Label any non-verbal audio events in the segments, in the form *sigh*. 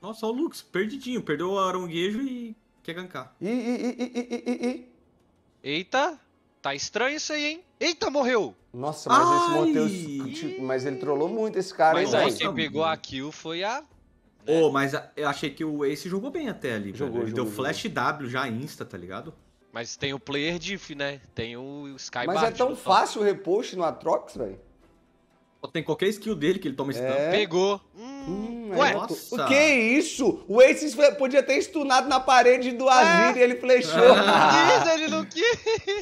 Nossa, o Lux, perdidinho. Perdeu o Aronguejo e quer gankar. E, e, e, Eita, tá estranho isso aí, hein? Eita, morreu! Nossa, mas Ai. esse Matheus. Mas ele trollou muito esse cara, Mas aí quem pegou a kill foi a. Né? Ô, oh, mas a, eu achei que o Ace jogou bem até ali. Jogou, jogou deu flash jogou. W já insta, tá ligado? Mas tem o player diff, né? Tem o Sky Mas é tão fácil o repost no Atrox, velho? Tem qualquer skill dele que ele toma stun. É. Pegou. Hum, Ué, é nossa. O que é isso? O Ace podia ter stunado na parede do é. Azir é. e ele flechou. *laughs* Isso, ele não quis.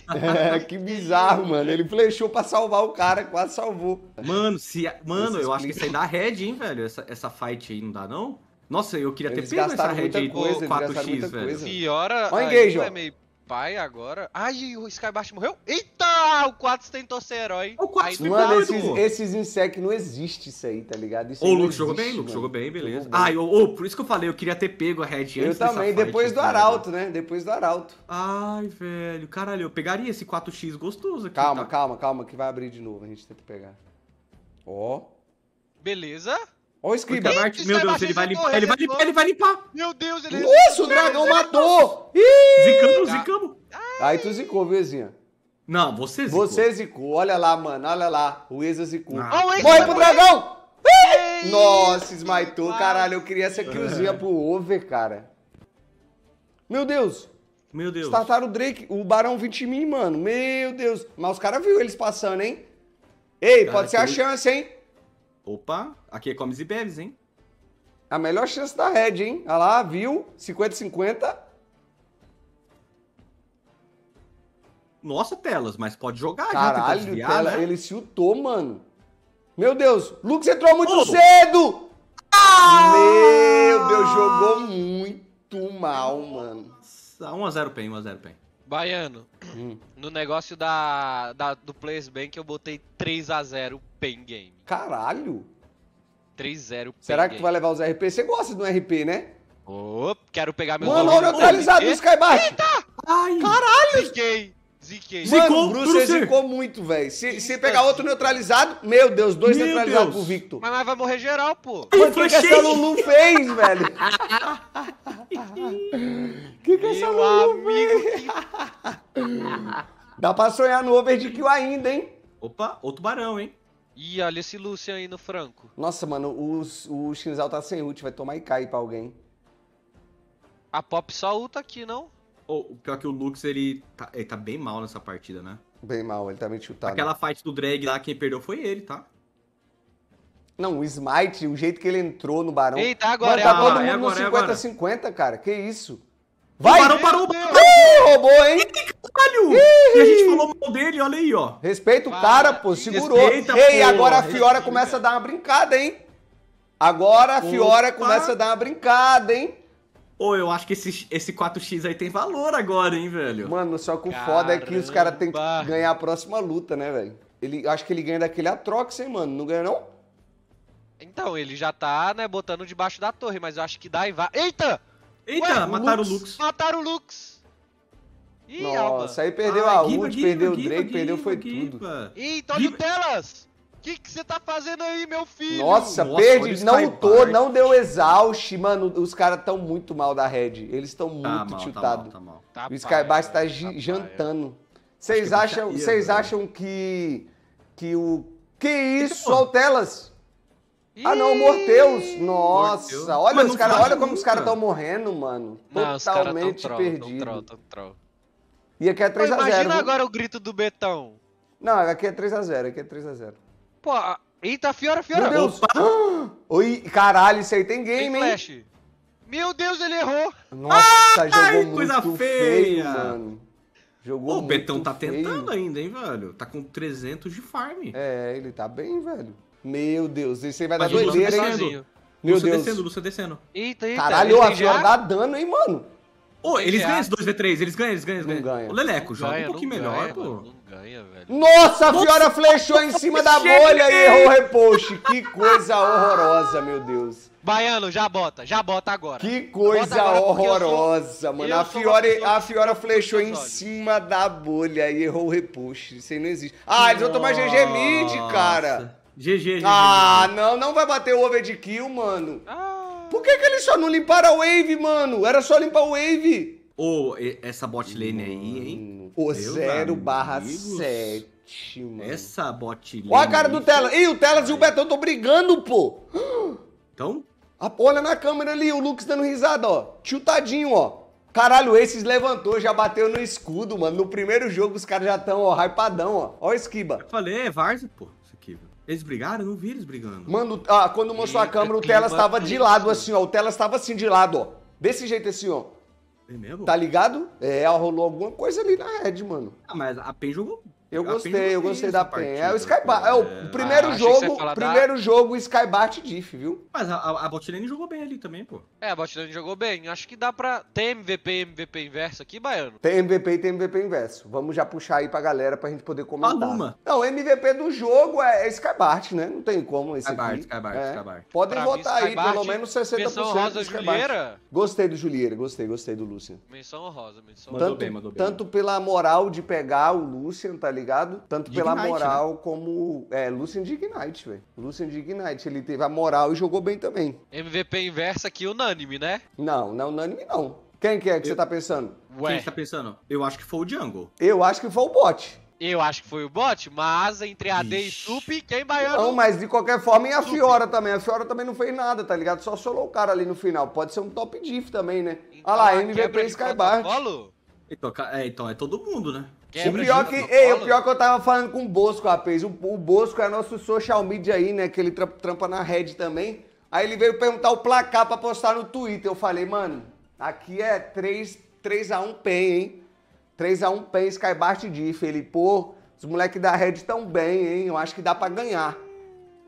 *laughs* É, que bizarro, mano. Ele flechou pra salvar o cara, quase salvou. Mano, se, mano eu explica. acho que isso aí dá red, hein, velho? Essa, essa fight aí não dá, não? Nossa, eu queria ter pego essa red aí do 4x, velho. Piora. o engage, ó. É meio pai agora. Ai, o Skybart morreu. Eita! O Quatro tentou ser herói. O Quatro aí, Mano, esses, pô. esses insectos não existe isso aí, tá ligado? Isso o Luke jogou bem, Luke jogou bem, beleza. Ai, ô, por isso que eu falei, eu queria ter pego a Red antes Eu também, depois do assim, Arauto, né, né? Depois do Arauto. Ai, velho, caralho, eu pegaria esse 4x gostoso aqui. Calma, tá? calma, calma, que vai abrir de novo, a gente tenta pegar. Ó. Beleza. Olha o Scriba. Marte, meu Deus, ele vai, limpar, ele, vai limpar, ele vai limpar. Meu Deus, ele Nossa, é o dragão matou! Zicamos, tá. zicamos. Aí tu zicou, vizinha? Não, você zicou. Você zicou. Olha lá, mano. Olha lá. O Eza zicou. Ah. Morre ah, pro dragão! Nossa, esmaitou. Caralho, eu queria essa killzinha pro over, cara. Meu Deus. Meu Deus. Startaram o Drake, o Barão 20 mim, mano. Meu Deus. Mas os caras viram eles passando, hein? Ei, cara, pode ser a chance, hein? Opa, aqui é Comes e Bebes, hein? A melhor chance da Red, hein? Olha lá, viu? 50-50. Nossa, Telas, mas pode jogar. Caralho, desviar, Tela, né? ele chutou, mano. Meu Deus, Lux entrou muito oh. cedo! Ah! Meu Deus, jogou muito mal, mano. 1x0 PEN, 1x0 PEN. Baiano, hum. no negócio da, da, do Players Bank eu botei 3x0 Pain Game. Caralho! 3-0 Será que tu vai levar os RP? Você gosta de um RP, né? Opa, oh, quero pegar meu Mano, neutralizado o atualizado Skybar. Eita! Ai. Caralho! Ziquei! Ziquei. Mano, zicou, Bruce, Bruce. zicou muito, velho. Se, se pegar outro neutralizado, meu Deus, dois meu neutralizados Deus. pro Victor. Mas nós vai morrer geral, pô. o que, essa Lulu fez, velho? O que, que essa Lulu fez? *laughs* Dá pra sonhar no over de kill ainda, hein? Opa, outro barão, hein? E olha esse Lúcio aí no franco. Nossa, mano, os, o Shinzal tá sem ult, vai tomar e cai pra alguém. A Pop só ulta tá aqui, não? Oh, pior que o Lux, ele tá, ele tá bem mal nessa partida, né? Bem mal, ele tá meio chutado. Aquela fight do drag lá, quem perdeu foi ele, tá? Não, o Smite, o jeito que ele entrou no Barão. Eita, agora mano, é tá é agora. todo mundo é agora, no 50-50, é cara. Que isso? Vai! O Barão parou! Uh, roubou, hein? Caralho! e a gente falou mal dele, olha aí, ó. Respeita o cara, pô, segurou. Respeita, Ei, pô, agora a Fiora respeita. começa a dar uma brincada, hein? Agora a Fiora Opa. começa a dar uma brincada, hein? Pô, eu acho que esse, esse 4x aí tem valor agora, hein, velho? Mano, só que o Caramba. foda é que os caras têm que ganhar a próxima luta, né, velho? Ele, acho que ele ganha daquele Atrox, hein, mano? Não ganha, não? Então, ele já tá, né, botando debaixo da torre, mas eu acho que dá e vai. Eita! Eita, Ué, mataram o Lux. o Lux. Mataram o Lux. Ih, Nossa, aí perdeu ah, a ult, perdeu o Drake, perdeu foi tudo. Ih, Tony Telas! O que você tá fazendo aí, meu filho? Nossa, Nossa perdi, não lutou, não deu exaust. Mano, os caras tão muito mal da Red. Eles estão tá muito tiltados. Tá tá, tá O Skybase tá, tá jantando. Vocês acham, vocês acham que que o que isso, Altelas? Ah não, Morteus. Nossa, Morteus. olha os cara olha como os caras estão morrendo, mano. Não, Totalmente perdido. E aqui é 3x0. Imagina viu? agora o grito do Betão. Não, aqui é 3x0, aqui é 3x0. Pô, eita, Fiora, Fiora. Meu Deus. Ah, *gasps* oi, caralho, isso aí tem game, tem flash. hein? Meu Deus, ele errou. Nossa, Ai, jogou muito coisa feia. feio, mano. Jogou o Betão tá feio. tentando ainda, hein, velho? Tá com 300 de farm. É, ele tá bem, velho. Meu Deus, isso aí vai Mas dar doideira, hein? Meu Lúcia Deus. descendo, Lúcia descendo. Eita, eita. Caralho, a Fiora dá dano, hein, mano. Ô, oh, eles ganham esse 2v3, eles ganham, eles ganham, eles ganham. Ganha. O Leleco, joga ganha, um pouquinho melhor, pô. não ganha, velho. Nossa, a Fiora flechou em cima da bolha e errou o repost. Que coisa *laughs* horrorosa, meu Deus. Baiano, já bota, já bota agora. Que coisa agora horrorosa, sou... mano. a Fiora, a Fiora flechou em cima da bolha e errou o repost. Isso aí não existe. Ah, eles vão tomar GG mid, cara. GG, GG. Ah, não, não vai bater o over de kill, mano. Ah. Por que, que eles só não limparam a wave, mano? Era só limpar o wave. Ô, oh, essa bot lane aí, hein? Ô, 0 barra 7. Mano. Essa botilha. Olha a cara do Telas. Ih, o Telas e o Betão estão brigando, pô. Então? Olha na câmera ali, o Lux dando risada, ó. Chutadinho, ó. Caralho, esses levantou, já bateu no escudo, mano. No primeiro jogo os caras já estão, ó, hypadão, ó. Ó a esquiba. Eu falei, é Varze, pô. Eles brigaram? Eu não vi eles brigando. Mano, ah, quando mostrou Eita, a câmera, o Telas estava de lado assim, ó. O Telas estava assim de lado, ó. Desse jeito assim, ó. É mesmo? Tá ligado? É, rolou alguma coisa ali na rede, mano. Ah, mas a PEN jogou eu gostei, eu gostei da PEN. É o né? Skybar. É o é. primeiro ah, jogo, primeiro da... jogo Skybart Diff, viu? Mas a, a Botlane jogou bem ali também, pô. É, a Botlane jogou bem. Acho que dá pra ter MVP e MVP inverso aqui, Baiano. Tem MVP e tem MVP inverso. Vamos já puxar aí pra galera pra gente poder comentar. Alguma. Não, MVP do jogo é, é Skybart, né? Não tem como esse skybar aqui. Skybart, é. Skybart. Podem votar aí, pelo menos 60% menção rosa do Julieira. Gostei do Julieira, gostei, gostei do Lucian. Menção rosa, menção rosa. Tanto, bem, mandou bem. Tanto pela moral de pegar o Lucian, tá ligado? ligado? Tanto pela né? moral né? como. É, Lucian Ignite, velho. Lucian Ignite. ele teve a moral e jogou bem também. MVP inversa aqui, unânime, né? Não, não é unânime, não. Quem que é que eu... você tá pensando? Ué. Quem que tá pensando? Eu acho que foi o Jungle. Eu acho que foi o bot. Eu acho que foi o bot, mas entre AD Ixi. e Sup, quem baiano. Não, mas de qualquer forma, e a Sup. Fiora também. A Fiora também não fez nada, tá ligado? Só solou o cara ali no final. Pode ser um top diff também, né? Então, Olha lá, MVP Skybar. Então, é, então é todo mundo, né? O pior, que, ei, o pior que eu tava falando com o Bosco, rapaz. O, o Bosco é nosso social media aí, né? Que ele tra trampa na rede também. Aí ele veio perguntar o placar pra postar no Twitter. Eu falei, mano, aqui é 3, x 1 PEN, hein? 3x1 PEN, Skybart Diff. Ele, pô, os moleques da rede tão bem, hein? Eu acho que dá pra ganhar.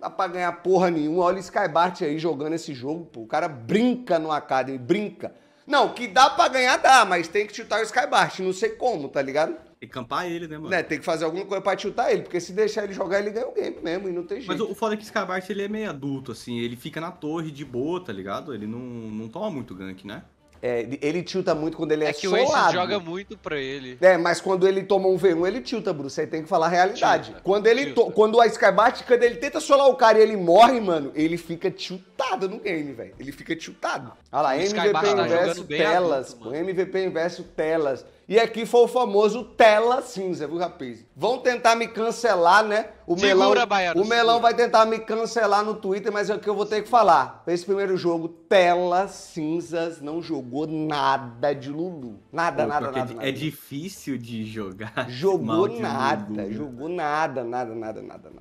dá pra ganhar porra nenhuma. Olha o Skybart aí jogando esse jogo, pô. O cara brinca no Academy, brinca. Não, que dá pra ganhar, dá, mas tem que chutar o Skybart. Não sei como, tá ligado? Tem que campar ele, né, mano? Né, tem que fazer alguma coisa pra chutar ele, porque se deixar ele jogar, ele ganha o game mesmo, e não tem jeito. Mas o, foda é que esse ele é meio adulto, assim, ele fica na torre de boa, tá ligado? Ele não, não toma muito gank, né? É, ele tilta muito quando ele é, é que solado. o Eixo joga muito pra ele. É, mas quando ele toma um V1, ele tilta, Bruce. Aí tem que falar a realidade. Tilta, quando ele to... quando a Skybate, quando ele tenta solar o cara e ele morre, mano, ele fica tiltado no game, velho. Ele fica tiltado. Ah, Olha lá, o MVP tá inverso telas. Adulto, MVP inverso telas. E aqui foi o famoso tela cinza, viu, rapaz? Vão tentar me cancelar, né? O Melão, segura, Baiano, o Melão segura. vai tentar me cancelar no Twitter, mas é o que eu vou ter que falar. Esse primeiro jogo, tela cinzas, não jogou nada de Lulu. Nada, Pô, nada, é nada, é, nada. É difícil de jogar. *laughs* Jogou de nada, Lulu. jogou nada, nada, nada, nada, nada.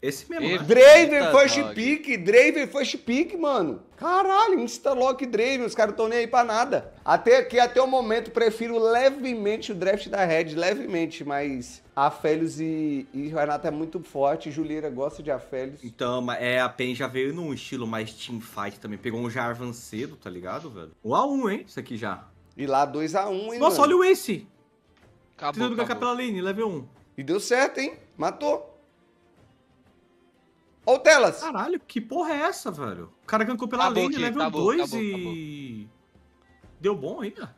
Esse mesmo. Draven first dog. pick, Draven first pick, mano. Caralho, Instalock Draven, os caras não estão nem aí pra nada. Até aqui, até o momento, prefiro levemente o draft da Red, levemente, mas Afélios e, e Renata é muito forte, Julieira gosta de Afélios. Então, é, a Pen já veio num estilo mais teamfight também. Pegou um Jarvan cedo, tá ligado, velho? 1 a 1 hein? Isso aqui já. E lá 2x1, hein? Nossa, mano? olha o Ace! Acabou, Tentando acabou. É pela lane, level 1. E deu certo, hein? Matou. Ó o Telas! Caralho, que porra é essa, velho? O cara gankou pela acabou lane, aqui, level acabou, 2 acabou, e. Deu bom ainda.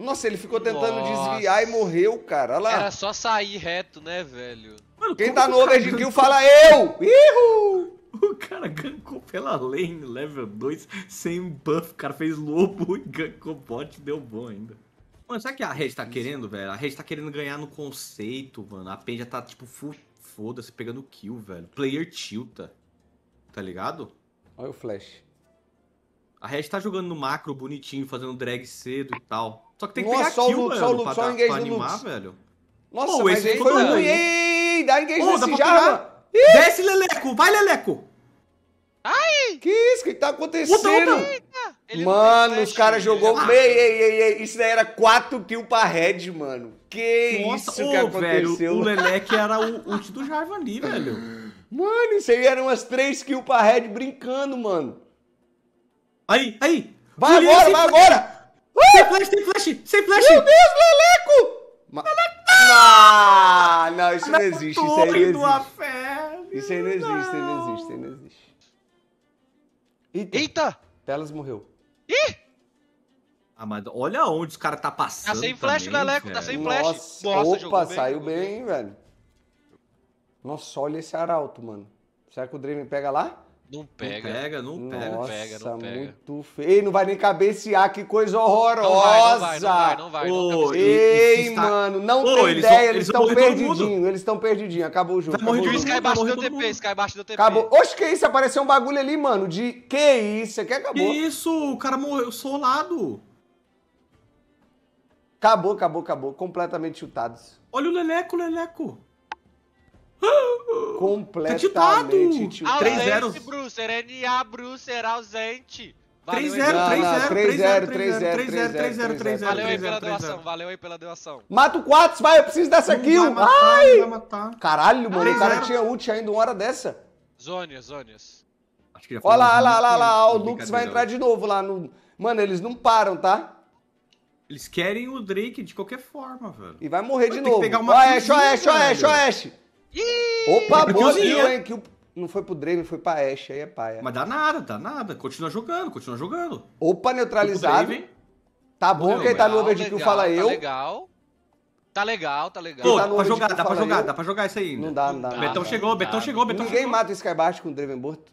Nossa, ele ficou tentando Nossa. desviar e morreu, cara. Olha lá. Era só sair reto, né, velho? Mano, Quem tá no overkill kill, fala eu! Ihu! *laughs* O cara gankou pela lane, level 2, sem buff. O cara fez lobo e gankou bot, deu bom ainda. Mano, sabe o que a Red tá Isso. querendo, velho? A Red tá querendo ganhar no conceito, mano. A Pen já tá, tipo, foda-se, pegando kill, velho. Player tilta. Tá ligado? Olha o flash. A Red tá jogando no macro bonitinho, fazendo drag cedo e tal. Só que tem que Nossa, pegar só kill, Lux, mano, só o Lux, pra, só dar, pra animar, Lux. velho. Nossa, Pô, mas ele foi ruim. Ei, dá engage oh, nesse já. Desce, Leleco. Vai, Leleco. Ai! Que isso? O que tá acontecendo? Mano, os caras jogou... Ah. Ei, ei, ei, ei. Isso daí era 4 kills pra Red, mano. Que Nossa, isso oh, que aconteceu. Velho, o Leleco era o ult do Jarvan ali, velho. Mano, isso aí eram umas 3 kills pra Red brincando, mano. Aí, aí! Vai agora, vai flash. agora! Uh! Sem flash, sem flash, sem flash! Meu Deus, Leleco! Ma... Leleco! Ah, não, isso não existe, isso aí não existe. Isso aí não existe, isso aí não existe, isso aí não existe. Eita! Eita. Telas morreu. Ih! Ah, mas olha onde os caras tá passando. Tá sem flash, também, Leleco, tá velho. tá sem flash. Nossa, Nossa opa, saiu bem, bem, velho. Nossa, olha esse arauto, mano. Será que o Draven pega lá? Não pega. Não pega, não pega. Nossa, pega, não pega. muito feio. Ei, não vai nem cabecear, que coisa horrorosa. Não vai, não vai, não vai. Não vai, Ei, está... mano, não oh, tem ideia, eles estão perdidinhos, eles estão perdidinhos. Acabou o jogo. Acabou o juiz cai abaixo do TP, esse cai do TP. Acabou. Oxe, que isso? Apareceu um bagulho ali, mano, de que isso? Aqui é acabou. Que isso? O cara morreu solado. Acabou, acabou, acabou. Completamente chutados. Olha o Leleco, Leleco. Completamente tá tiltado. 3-0. Brucer, N.A. Brucer ausente. 3-0, 3-0, 3-0, 3-0, 3-0, 3-0, 3-0. Valeu aí pela doação, mato quatro vai, eu preciso dessa não kill. Ai! Caralho, mano, o cara tinha ult ainda uma hora dessa. Zônias, Zônias. Olha lá, olha lá, olha lá, o Lux vai entrar né? de novo lá no... Mano, eles não param, tá? Eles querem o Drake de qualquer forma, velho. E vai morrer de novo. Ó, Ash, ó, Ash, ó, Ih, Opa, é boa viu, né? hein? Que não foi pro Draven, foi pra Ashe, aí é paia. Mas dá nada, dá nada. Continua jogando, continua jogando. Opa, neutralizado. tá bom quem tá no overkill, fala fala tá eu. Legal. Tá legal, tá legal. Tá pô, tá dá pra jogar, dá pra jogar, eu. dá pra jogar isso aí. Não dá, não dá. Betão, chegou, Betão chegou, Betão chegou, Ninguém mata o Skybart com o Draven morto.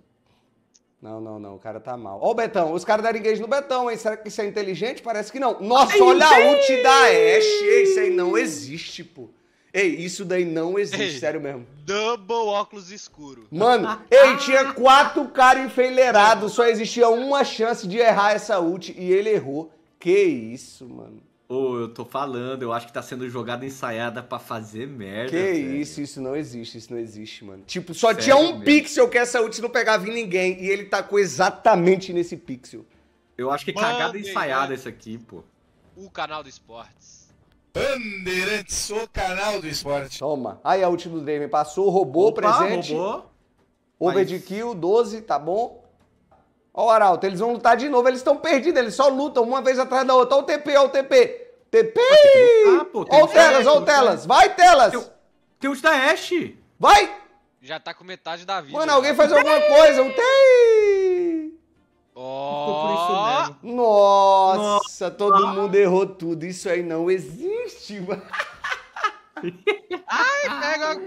Não, não, não, o cara tá mal. Ó o Betão, os caras deram engage no Betão, hein? Será que isso é inteligente? Parece que não. Nossa, Ai, olha a ult da Ashe, isso aí não existe, pô. Ei, isso daí não existe, ei, sério mesmo. Double óculos escuro. Mano, ei, tinha quatro caras enfileirados, só existia uma chance de errar essa ult e ele errou. Que isso, mano. Ô, oh, eu tô falando, eu acho que tá sendo jogada ensaiada para fazer merda. Que velho. isso, isso não existe, isso não existe, mano. Tipo, só Sério tinha um mesmo. pixel que essa ult não pegava em ninguém e ele tacou exatamente nesse pixel. Eu acho que é cagada né? ensaiada isso aqui, pô. O canal do esportes. Bandeirantes, o canal do esporte. Toma. Aí a ult do Dreamer passou, roubou Opa, o presente. roubou. Overkill, 12, tá bom. Ó o Arauto, eles vão lutar de novo, eles estão perdidos, eles só lutam uma vez atrás da outra. Ó o TP, ó o TP. TP! ó o Telas, ó o Telas. Vai, Telas! Tem ult da Ash. Vai! Já tá com metade da vida. Mano, alguém né? faz alguma coisa. O TI! Oh. Nossa, Nossa, todo mundo errou tudo. Isso aí não existe, *laughs* mano. Ai, pega.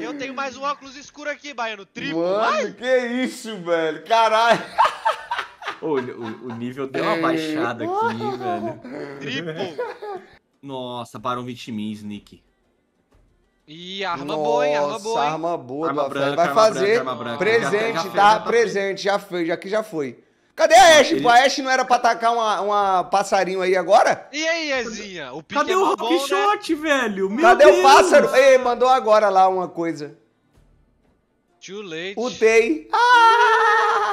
Eu tenho mais um óculos escuro aqui, baiano. Triplo. Mano, Ai. que isso, velho. Caralho. Ô, o, o, nível deu uma é. baixada aqui, velho. Triplo. Nossa, Barão 20 mil, Nick. E arma Nossa, boa, hein? Arma boa. Hein? Arma boa, arma do branca, Vai fazer branca, branca. presente, dá tá? presente, já foi, já que já foi. Cadê a Ash? Ele... A Ash não era pra atacar uma, uma passarinho aí agora? E aí, Ezinha? O Cadê é o né? Rockshot, né? velho? Meu Cadê Deus. o pássaro? Ei, mandou agora lá uma coisa. Too late. Utei. Ah!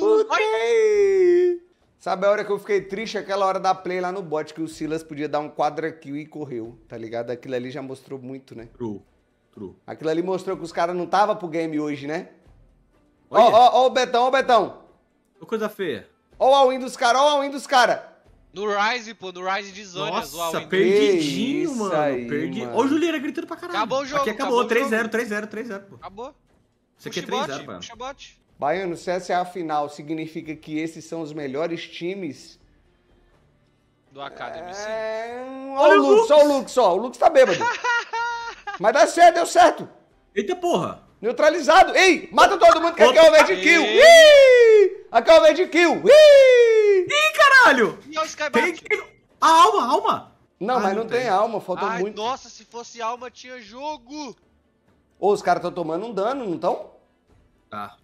Utei! Sabe a hora que eu fiquei triste? Aquela hora da play lá no bot, que o Silas podia dar um quadra kill e correu, tá ligado? Aquilo ali já mostrou muito, né? True, true. Aquilo ali mostrou que os caras não tava pro game hoje, né? Ó, ó, ó o Betão, ó o Betão. Ô, coisa feia. Ó o all-in dos caras, ó o all-in dos caras. No Rise, pô, no Rise de Zone. Nossa, perdidinho, mano. Aí, perdi. Mano. Ó o Juliana é gritando pra caralho. Acabou o jogo. Aqui acabou, 3-0, 3-0, 3-0, pô. Acabou. Isso aqui é 3-0, mano. Puxa bot. Baiano, se essa é a final, significa que esses são os melhores times do Academy, é... Olha o, o Lux, olha o Lux, ó. O Lux tá bêbado. *laughs* Mas dá certo, deu certo. Eita porra. Neutralizado. Ei, mata todo mundo que quer é o Red Kill. Ih! Ih! Acabei de kill! Ih! Ih, caralho! E é o Tem... A alma, a alma! Não, ah, mas não, não tem. tem. alma, faltou Ai, muito. Nossa, se fosse alma, tinha jogo! Ô, os caras estão tomando um dano, não estão? Tá.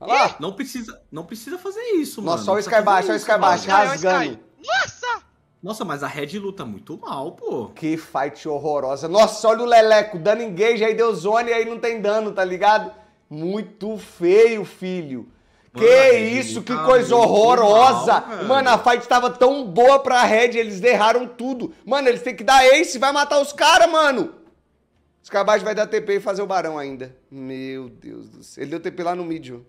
Olha lá. Não precisa, não precisa fazer isso, Nossa, mano. Nossa, só o Skybash, só o Skybash, rasgando. Nossa! Nossa, mas a Red luta muito mal, pô. Que fight horrorosa. Nossa, olha o Leleco, dando engage, aí deu zone, aí não tem dano, tá ligado? Muito feio, filho. Mano, que isso, que tá coisa horrorosa! Mal, mano, a fight tava tão boa pra Red, eles derraram tudo. Mano, eles têm que dar ace, vai matar os caras, mano! Os cabais vai dar TP e fazer o barão ainda. Meu Deus do céu. Ele deu TP lá no mídio.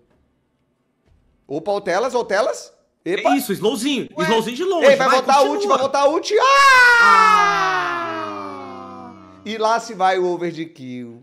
Opa, Altelas, o é Epa. É isso, slowzinho. Ué. Slowzinho de longe. Ei, vai, voltar voltar ult, vai voltar ult. Ah! ah! E lá se vai o over de kill.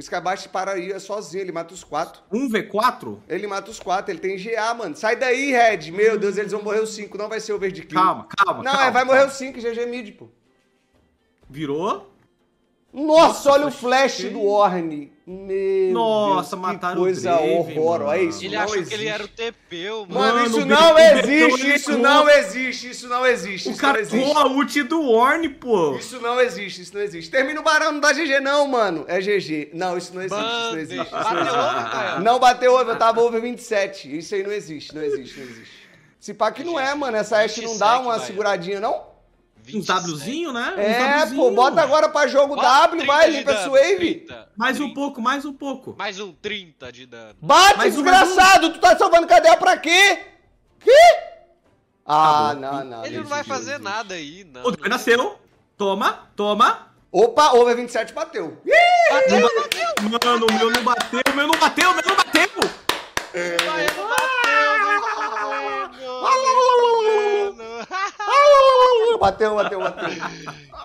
O Scabache pararia sozinho, ele mata os quatro. Um V4? Ele mata os quatro, ele tem GA, mano. Sai daí, Red. Meu Deus, eles vão morrer os cinco, não vai ser o verde kill. Calma, calma. Não, é, calma, é, vai calma. morrer os cinco, GG mid, pô. Virou? Nossa, Nossa olha o flash que... do Orne. Meu Nossa, Deus, mataram coisa o Coisa horrorosa. Olha isso, ele achou existe. que ele era o Tepeu, mano. Mano, isso não existe, isso não existe, isso não existe. O cara com a ult do Orne, pô. Isso não existe, isso não existe. Termina o barão, não dá GG não, mano. É GG. Não, isso não existe, isso não existe. Isso bateu ovo, cara. Não bateu ovo, eu tava over 27. Isso aí não existe, não existe, não existe. Se pá que não é, mano. Essa Ashe não dá uma seguradinha, não? Um Wzinho, né? Um é, Wzinho. pô, bota agora pra jogo bota W, vai, limpa dano, mais 30. um pouco, mais um pouco. Mais um 30 de dano. Bate, mais desgraçado! Um... Tu tá salvando cadeia é pra quê? Que? Ah, Acabou. não, não. Ele não vai fazer nada aí, não. O nasceu. Toma, toma. Opa, over 27 bateu. Ih, bateu, bateu. Mano, o meu não bateu, o meu não bateu, o meu não bateu. É. Vai, bateu, bateu, bateu. *laughs*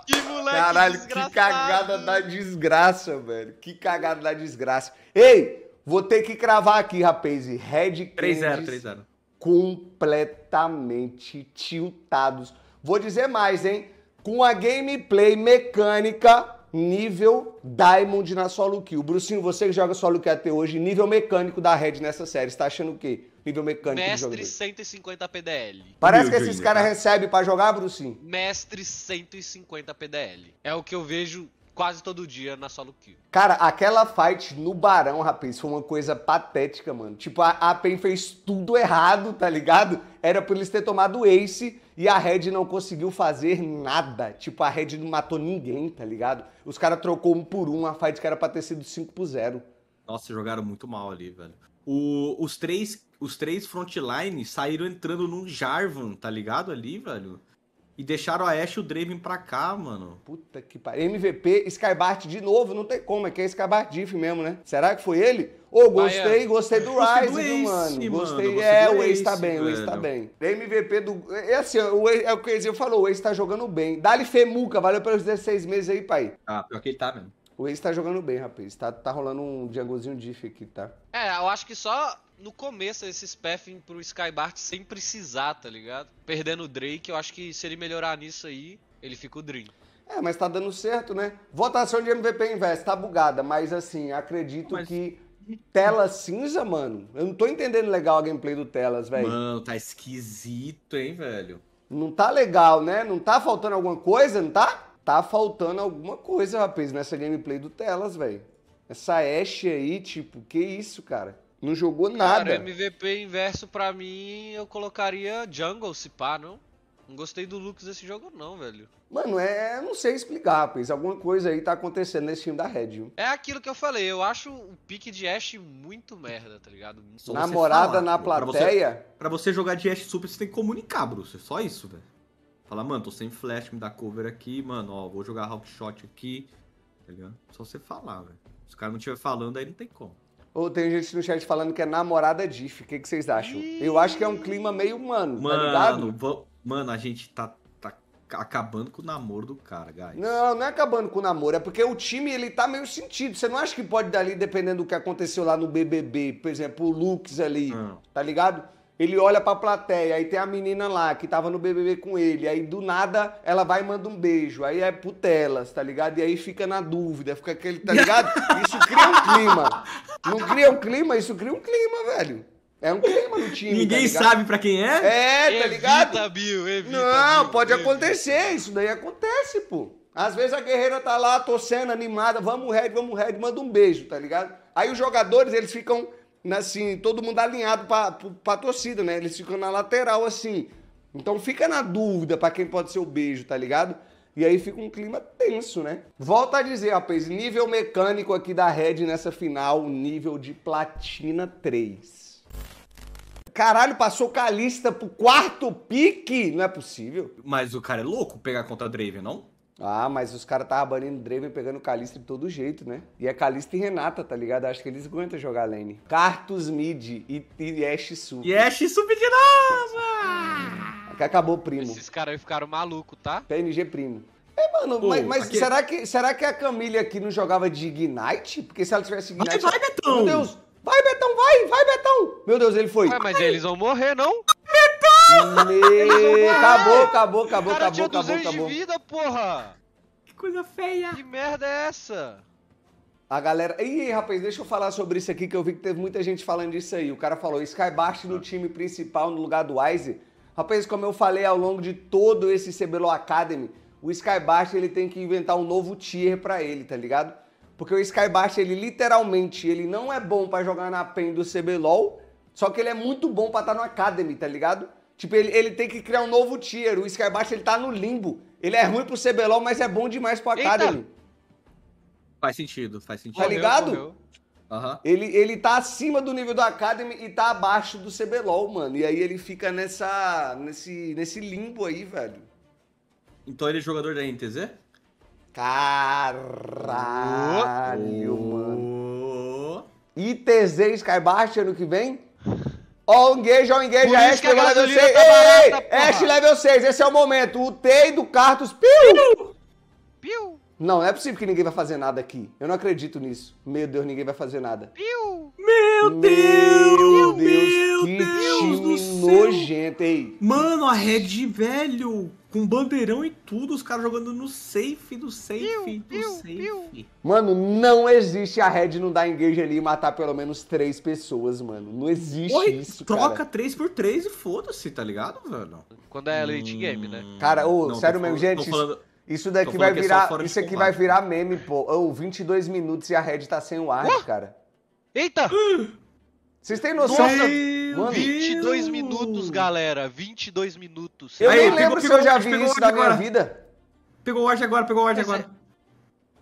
Que moleque Caralho, que cagada da desgraça, velho. Que cagada da desgraça. Ei, vou ter que cravar aqui, rapaz. Red 3-0, 3-0. Completamente tiltados. Vou dizer mais, hein? Com a gameplay mecânica nível Diamond na solo kill. Brucinho, você que joga solo kill até hoje, nível mecânico da Red nessa série, você tá achando o quê? Nível mecânico Mestre de Mestre 150 PDL. Parece Meu que esses caras recebem para jogar, Brucinho. Mestre 150 PDL. É o que eu vejo quase todo dia na solo kill. Cara, aquela fight no Barão, rapaz, foi uma coisa patética, mano. Tipo, a, a PEN fez tudo errado, tá ligado? Era por eles ter tomado o Ace e a Red não conseguiu fazer nada. Tipo, a Red não matou ninguém, tá ligado? Os caras trocou um por um, a fight que era pra ter sido 5 por 0. Nossa, jogaram muito mal ali, velho. O, os três os três frontline saíram entrando num Jarvan, tá ligado ali, velho? E deixaram a Ash e o Draven pra cá, mano. Puta que pariu. MVP, Skybart de novo, não tem como, é que é Skybart Diff mesmo, né? Será que foi ele? Ô, oh, gostei, gostei do *laughs* Rise, do Ace, mano. Gostei. gostei é, o Ace tá bem, o Ace tá bem. MVP do. É assim, o Ace, é o que o Ezio falou, o Ace tá jogando bem. Dá-lhe Femuca, valeu pelos 16 meses aí, pai. Ah, pior que ele tá mesmo. O Ace tá jogando bem, rapaz. Tá, tá rolando um Djangozinho diff aqui, tá? É, eu acho que só no começo esses spaffing pro Skybart sem precisar, tá ligado? Perdendo o Drake, eu acho que se ele melhorar nisso aí, ele fica o Dream. É, mas tá dando certo, né? Votação de MVP Invest, tá bugada, mas assim, acredito mas... que Tela cinza, mano. Eu não tô entendendo legal a gameplay do Telas, velho. Mano, tá esquisito, hein, velho? Não tá legal, né? Não tá faltando alguma coisa, não tá? tá faltando alguma coisa, rapaz, nessa gameplay do Telas, velho. Essa Ashe aí, tipo, que isso, cara? Não jogou nada. Cara, MVP inverso pra mim, eu colocaria Jungle, se pá, não? Não gostei do Lux desse jogo não, velho. Mano, é, não sei explicar, rapaz. Alguma coisa aí tá acontecendo nesse time da Red. Viu? É aquilo que eu falei, eu acho o pique de Ashe muito merda, tá ligado? Só Namorada falar, na plateia? Pra você, pra você, jogar de Ashe Super, você tem que comunicar, Bruce. É só isso, velho. Fala, mano, tô sem flash, me dá cover aqui, mano, ó, vou jogar Hawk Shot aqui, tá ligado? Só você falar, velho. Se o cara não estiver falando, aí não tem como. Ou tem gente no chat falando que é namorada diff. O que, que vocês acham? Eu acho que é um clima meio humano, mano, tá ligado? Mano, a gente tá, tá acabando com o namoro do cara, guys. Não, não é acabando com o namoro. É porque o time, ele tá meio sentido. Você não acha que pode dali, dependendo do que aconteceu lá no BBB, por exemplo, o Lux ali, ah. tá ligado? Ele olha pra plateia, aí tem a menina lá que tava no BBB com ele, aí do nada ela vai e manda um beijo, aí é putelas, tá ligado? E aí fica na dúvida, fica aquele, tá ligado? *laughs* Isso cria um clima. Não cria um clima? Isso cria um clima, velho. É um clima no time. Ninguém tá sabe pra quem é? É, tá evita, tá ligado? Bill, evita, Não, Bill, pode evita. acontecer, isso daí acontece, pô. Às vezes a guerreira tá lá torcendo, animada, vamos Red, vamos Red, manda um beijo, tá ligado? Aí os jogadores, eles ficam né, assim, todo mundo alinhado para a torcida, né? Eles ficam na lateral, assim. Então fica na dúvida para quem pode ser o beijo, tá ligado? E aí fica um clima tenso, né? Volto a dizer, rapaz, nível mecânico aqui da Red nessa final, nível de platina 3. Caralho, passou Calista pro quarto pique? Não é possível. Mas o cara é louco pegar contra a Draven, não? Ah, mas os caras estavam banindo Draven pegando Calista de todo jeito, né? E é Calista e Renata, tá ligado? Acho que eles aguentam jogar lane. Cartus mid e, e Ashe sup. E Ashe sup de novo! *laughs* É que acabou primo. Esses caras aí ficaram malucos, tá? PNG primo. É, mano, Pô, mas, mas aqui... É- será, que, será que a Camille aqui não jogava de Ignite? Porque se ela tivesse Ignite... Vai, vai, Betão! Meu Deus! Vai, Betão, vai! Vai, Betão! Meu Deus, ele foi. Ué, mas vai. eles vão morrer, não? Me... Acabou, acabou, acabou, cara, acabou, tinha acabou, 200 acabou. de vida, porra! Que coisa feia! Que merda é essa? A galera. Ih, rapaz, deixa eu falar sobre isso aqui, que eu vi que teve muita gente falando disso aí. O cara falou: Skybash no time principal no lugar do Wise. Rapaz, como eu falei ao longo de todo esse CBLO Academy, o Skybash ele tem que inventar um novo tier para ele, tá ligado? Porque o Skybash ele literalmente ele não é bom para jogar na PEN do CBLOL, só que ele é muito bom para estar tá no Academy, tá ligado? Tipo, ele, ele tem que criar um novo tier. O Skybat, ele tá no limbo. Ele é ruim pro CBLOL, mas é bom demais pro Academy. Eita. Faz sentido, faz sentido. Tá ligado? Uhum. Ele, ele tá acima do nível do Academy e tá abaixo do CBLOL, mano. E aí ele fica nessa, nesse, nesse limbo aí, velho. Então ele é jogador da NTZ? Caralho, oh. mano. ITZ Skybaster ano que vem? Ó, o engage, ó, o engage, a Ash, level 6. Tá ei, ei, barata, Ash, level 6, esse é o momento. O Tei do Cartus, piu! Piu! Não, não é possível que ninguém vai fazer nada aqui. Eu não acredito nisso. Meu Deus, ninguém vai fazer nada. Piu! Meu Deus! Meu Deus! Deus. Nojento, aí, Mano, a Red, velho, com bandeirão e tudo, os caras jogando no safe do safe piu, do piu, safe. Piu. Mano, não existe a Red não dar engage ali e matar pelo menos três pessoas, mano. Não existe Oi, isso, Troca cara. três por três e foda se tá ligado, velho? Quando é late hum... game, né? Cara, ô, não, sério mesmo, gente... Isso daqui vai é virar, é isso aqui vai virar meme, pô. Oh, 22 minutos e a Red tá sem o ar, oh? cara. Eita! Uh! Vocês têm noção? Nossa, 22 minutos, galera. 22 minutos. Eu Aí, nem lembro pegou, se eu já vi isso da minha vida. Pegou o Ward agora, pegou o Ward é agora. É...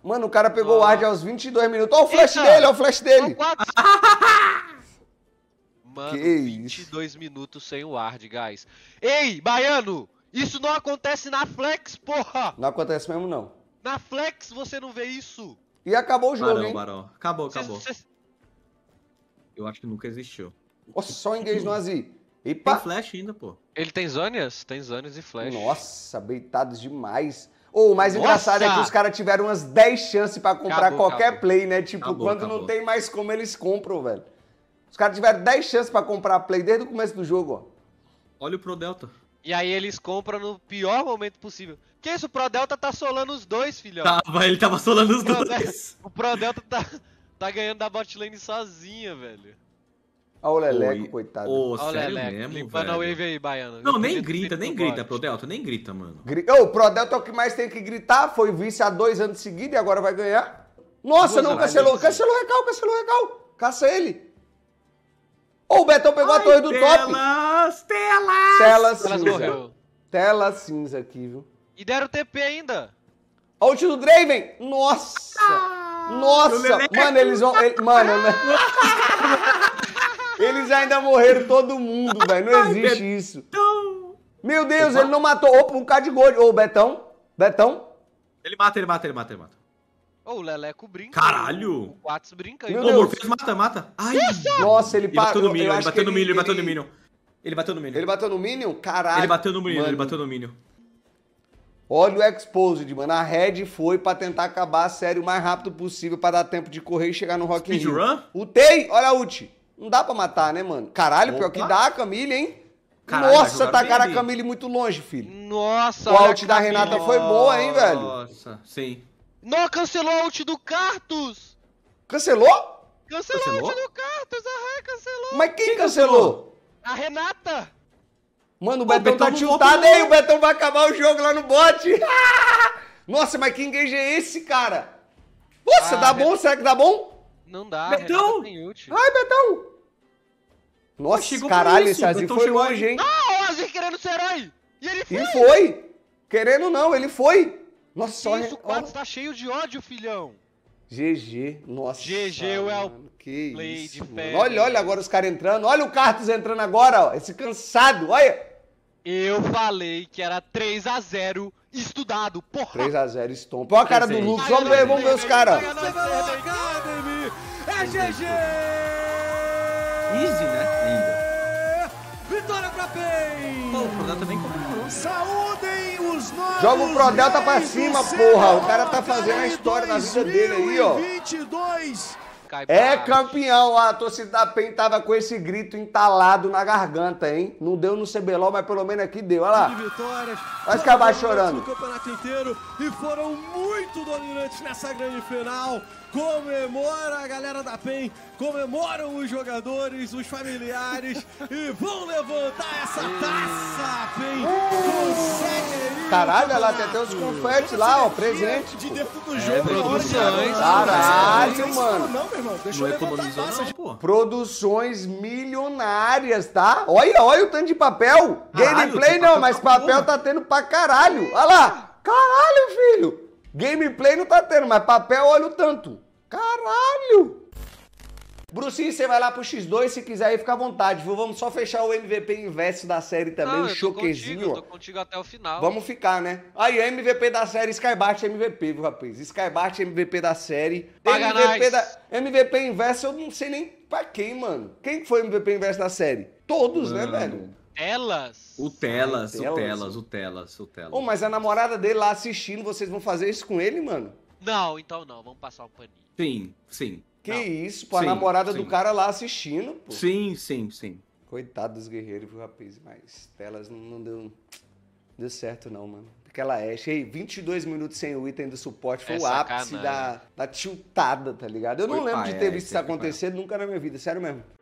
Mano, o cara pegou o Ward aos 22 minutos. Olha o flash Eita. dele, olha o flash dele. *laughs* Mano, que 22 isso? minutos sem o Ward, guys. Ei, Baiano! Isso não acontece na Flex, porra! Não acontece mesmo, não. Na Flex você não vê isso. E acabou o jogo, barão, hein? Barão. Acabou, acabou. Cês, cês... Eu acho que nunca existiu. Nossa, só inglês nazi. Epa. Tem flash ainda, pô. Ele tem zônias? Tem zônias e flash. Nossa, beitados demais. Ou oh, o mais Nossa! engraçado é que os caras tiveram umas 10 chances para comprar acabou, qualquer acabou. play, né? Tipo, acabou, quando não tem mais como eles compram, velho. Os caras tiveram 10 chances para comprar play desde o começo do jogo, ó. Olha o Pro Delta. E aí eles compram no pior momento possível. Que isso, o Pro Delta tá solando os dois, filhão. Tava, ele tava solando os dois. o Pro Delta tá tá ganhando da botlane sozinha, velho. Olha o Leleco, Oi. coitado. Ô, oh, sério Leleco. mesmo, Limpando velho. a wave aí, Baiano. Não, nem grita, nem grita, pro Delta, nem grita, mano. Gri... Ô, oh, Pro Delta é o que mais tem que gritar, foi vice há dois anos seguidos e agora vai ganhar. Nossa, Boa, não, cancelou, cancelou o recal, cancelou o recal. Caça ele. Ô, oh, o Betão pegou Ai, a torre do telas, top. Telas, telas. Telas cinza. Tela cinza aqui, viu? E deram TP ainda. Olha do Draven. Nossa. Ah. Nossa! Mano, eles vão. Ele, mano, né? *laughs* Eles ainda morreram todo mundo, velho. Não existe Ai, isso. Meu Deus, Opa. ele não matou. Opa, um cara de gol. Ô, Betão. Betão. Ele mata, ele mata, ele mata, ele mata. Ô, oh, o Leleco brinca. Né? Caralho! O Quatz brinca aí. Ô, Morpheus mata, mata. Ai, Nossa, nossa ele, Bateu no ele bateu no Minion, ele bateu no Minion. Ele bateu no Minion. Ele bateu no Minion? Caralho. Ele bateu no Minion, ele bateu no Minion. Olha o Exposed, mano. A Red foi para tentar acabar a série o mais rápido possível para dar tempo de correr e chegar no Rock Speed in Rio. Run? Utei, olha a ult. Não dá pra matar, né, mano? Caralho, Opa. pior que dá a Camille, hein? Caralho, Nossa, tacaram tá a Camille muito longe, filho. Nossa, O ult da Renata foi boa, hein, velho? Nossa, sim. Não, cancelou a ult do Cartus! Cancelou? Cancelou, cancelou? a ult do Cartus, aham, cancelou. Mas quem, quem cancelou? cancelou? A Renata. Mano, o Betão, Betão tá tiltado aí, o Betão vai acabar o jogo lá no bote. *laughs* Nossa, mas que engage é esse, cara? Nossa, ah, dá bom? Será que dá bom? Não dá, Betão! É Ai, Betão! Nossa, Chegou caralho, esse Azir foi longe, hein? Ah, o é Azir querendo ser herói! E ele foi! E foi! Querendo não, ele foi! Nossa, só... Isso, o quadro tá cheio de ódio, filhão! GG, nossa. GG, é o Que isso, Olha, olha agora os caras entrando. Olha o Cartus entrando agora, ó. Esse cansado, olha. Eu falei que era 3x0 estudado, porra! 3x0 estompa. Olha a cara do Lucas, vamos ver, vamos ver os caras. É GG! Easy, né? né? Linda. Vitória pra PEN! Pô, o Prodel também tá comemorou. Saúdem os nossos. Joga o Prodelta tá pra cima, porra! O cara tá fazendo a história da vida dele aí, ó. 22 é campeão. A torcida da PEN tava com esse grito entalado na garganta, hein? Não deu no CBLOL, mas pelo menos aqui deu. Olha lá. Vai acabar chorando. O campeonato inteiro e foram muito dominantes nessa grande final comemora a galera da PEN, comemoram os jogadores, os familiares e vão levantar essa taça, a PEN! Consegue aí! Caralho, olha lá, tem até os confetes lá, ó, presente. De dentro do é, jogo, é, produções. Caralho, mano. Não, meu irmão, deixa não eu é levantar a taça. Não, tipo, Produções milionárias, tá? Olha, olha o tanto de papel. Gameplay não, mas tá papel tá tendo pra caralho. Olha lá. Caralho, filho! Gameplay não tá tendo, mas papel olha o tanto. Caralho! Brucinho, você vai lá pro X2 se quiser aí, fica à vontade, viu? Vamos só fechar o MVP inverso da série também, Não, um choquezinho. Contigo, eu tô contigo até o final. Vamos ficar, né? Aí, MVP da série, Skybart MVP, viu, rapaz? Skybart MVP da série. Paga MVP, da... MVP inverso, eu não sei nem pra quem, mano. Quem foi MVP inverso da série? Todos, né, mano. né, velho? Telas. O Telas, ah, o Telas, o Telas, o Telas. O telas. Oh, mas a namorada dele lá assistindo, vocês vão fazer isso com ele, mano? Não, então não, vamos passar o paninho. Sim, sim. Que não. isso, pô, a namorada sim. do cara lá assistindo, pô. Sim, sim, sim. Coitado dos guerreiros, viu, rapaz? Mas telas não, não deu, não deu certo, não, mano. Aquela Ashe aí, 22 minutos sem o item do suporte foi é o ápice da, da tiltada, tá ligado? Eu não lembro pai, de ter é, visto isso acontecer nunca na minha vida, sério mesmo.